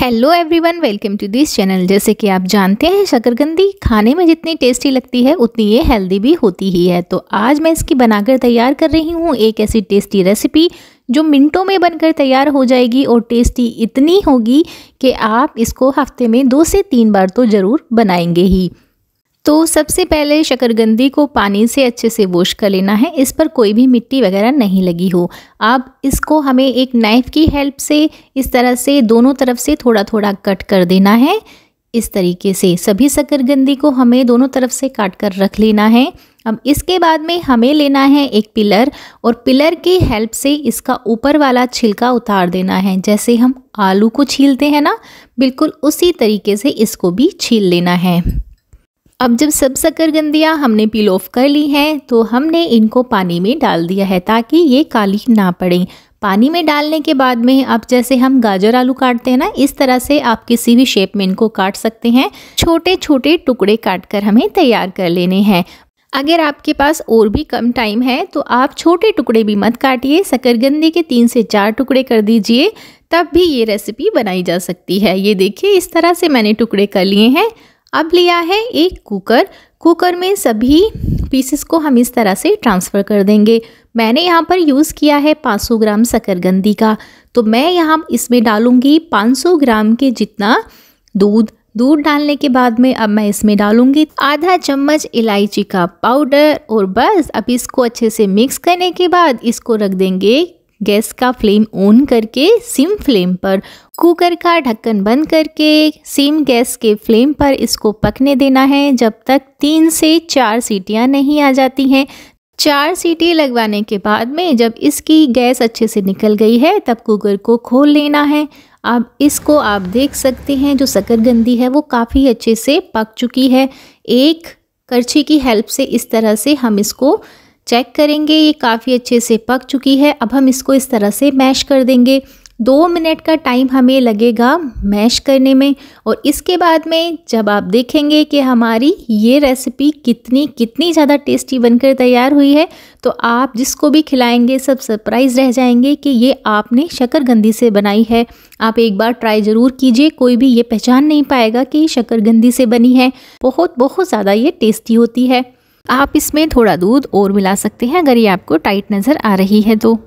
hello everyone welcome to this channel जैसे कि आप जानते हैं शकरकंदी खाने में जितनी टेस्टी लगती है उतनी ये हेल्दी भी होती ही है तो आज मैं इसकी बनाकर तैयार कर रही हूँ एक ऐसी टेस्टी रेसिपी जो मिनटों में बनकर तैयार हो जाएगी और टेस्टी इतनी होगी कि आप इसको हफ्ते में दो से तीन बार तो ज़रूर बनाएंगे ही तो सबसे पहले शकरगंदी को पानी से अच्छे से वॉश कर लेना है इस पर कोई भी मिट्टी वगैरह नहीं लगी हो आप इसको हमें एक नाइफ़ की हेल्प से इस तरह से दोनों तरफ से थोड़ा थोड़ा कट कर देना है इस तरीके से सभी शकरगंदी को हमें दोनों तरफ से काट कर रख लेना है अब इसके बाद में हमें लेना है एक पिलर और पिलर की हेल्प से इसका ऊपर वाला छिलका उतार देना है जैसे हम आलू को छीलते हैं ना बिल्कुल उसी तरीके से इसको भी छील लेना है अब जब सब शकरगंदियाँ हमने पील ऑफ कर ली हैं तो हमने इनको पानी में डाल दिया है ताकि ये काली ना पड़ें पानी में डालने के बाद में आप जैसे हम गाजर आलू काटते हैं ना इस तरह से आप किसी भी शेप में इनको काट सकते हैं छोटे छोटे टुकड़े काट कर हमें तैयार कर लेने हैं अगर आपके पास और भी कम टाइम है तो आप छोटे टुकड़े भी मत काटिए शकरगंदी के तीन से चार टुकड़े कर दीजिए तब भी ये रेसिपी बनाई जा सकती है ये देखिए इस तरह से मैंने टुकड़े कर लिए हैं अब लिया है एक कुकर कुकर में सभी पीसेस को हम इस तरह से ट्रांसफ़र कर देंगे मैंने यहाँ पर यूज़ किया है 500 ग्राम शकरगंदी का तो मैं यहाँ इसमें डालूँगी 500 ग्राम के जितना दूध दूध डालने के बाद में अब मैं इसमें डालूंगी आधा चम्मच इलायची का पाउडर और बस अब इसको अच्छे से मिक्स करने के बाद इसको रख देंगे गैस का फ्लेम ऑन करके सिम फ्लेम पर कुकर का ढक्कन बंद करके सिम गैस के फ्लेम पर इसको पकने देना है जब तक तीन से चार सीटियां नहीं आ जाती हैं चार सीटी लगवाने के बाद में जब इसकी गैस अच्छे से निकल गई है तब कुकर को खोल लेना है अब इसको आप देख सकते हैं जो शकरगंदी है वो काफ़ी अच्छे से पक चुकी है एक करछी की हेल्प से इस तरह से हम इसको चेक करेंगे ये काफ़ी अच्छे से पक चुकी है अब हम इसको इस तरह से मैश कर देंगे दो मिनट का टाइम हमें लगेगा मैश करने में और इसके बाद में जब आप देखेंगे कि हमारी ये रेसिपी कितनी कितनी ज़्यादा टेस्टी बनकर तैयार हुई है तो आप जिसको भी खिलाएंगे सब सरप्राइज रह जाएंगे कि ये आपने शकरगंदी से बनाई है आप एक बार ट्राई ज़रूर कीजिए कोई भी ये पहचान नहीं पाएगा कि ये शकरगंदी से बनी है बहुत बहुत ज़्यादा ये टेस्टी होती है आप इसमें थोड़ा दूध और मिला सकते हैं अगर ये आपको टाइट नज़र आ रही है तो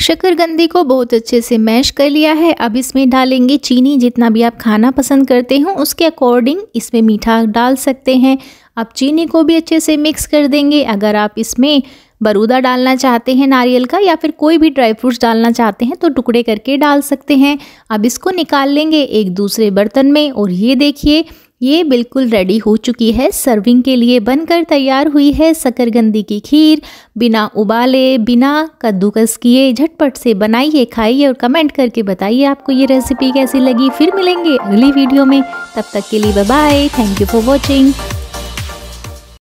शकरगंदी को बहुत अच्छे से मैश कर लिया है अब इसमें डालेंगे चीनी जितना भी आप खाना पसंद करते हो उसके अकॉर्डिंग इसमें मीठा डाल सकते हैं आप चीनी को भी अच्छे से मिक्स कर देंगे अगर आप इसमें बरूदा डालना चाहते हैं नारियल का या फिर कोई भी ड्राई फ्रूट्स डालना चाहते हैं तो टुकड़े करके डाल सकते हैं अब इसको निकाल लेंगे एक दूसरे बर्तन में और ये देखिए ये बिल्कुल रेडी हो चुकी है सर्विंग के लिए बनकर तैयार हुई है शकरगंदी की खीर बिना उबाले बिना कद्दूकस किए झटपट से बनाइए खाइए और कमेंट करके बताइए आपको ये रेसिपी कैसी लगी फिर मिलेंगे अगली वीडियो में तब तक के लिए bye thank you for watching